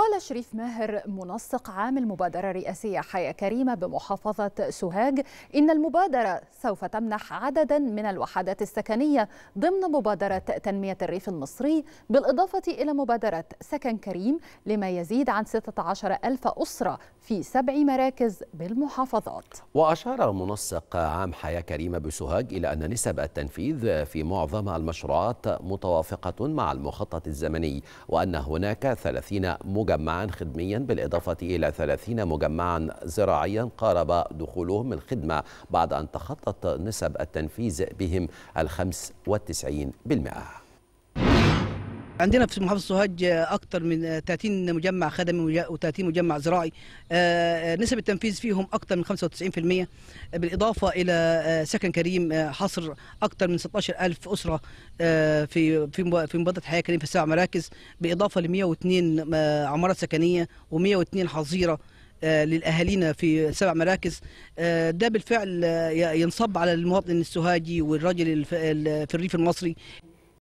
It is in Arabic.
قال شريف ماهر منسق عام المبادرة الرئاسية حياة كريمة بمحافظة سوهاج إن المبادرة سوف تمنح عددا من الوحدات السكنية ضمن مبادرة تنمية الريف المصري بالإضافة إلى مبادرة سكن كريم لما يزيد عن 16 ألف أسرة في سبع مراكز بالمحافظات وأشار منسق عام حياة كريمة بسوهاج إلى أن نسب التنفيذ في معظم المشروعات متوافقة مع المخطط الزمني وأن هناك 30 مجرد مجمعا خدميا بالإضافة إلى 30 مجمعا زراعيا قارب دخولهم الخدمة بعد أن تخطت نسب التنفيذ بهم الخمس والتسعين بالمئة عندنا في محافظه سوهاج اكثر من 30 مجمع خدمي و30 مجمع زراعي آه، آه، نسب التنفيذ فيهم اكثر من 95% بالاضافه الى آه، سكن كريم حصر اكثر من 16000 اسره في في في مبادره حياه كريم في سبع مراكز بالاضافه ل 102 عماره سكنيه و102 حظيره للاهالينا في سبع مراكز ده بالفعل ينصب على المواطن السوهاجي والراجل في الريف المصري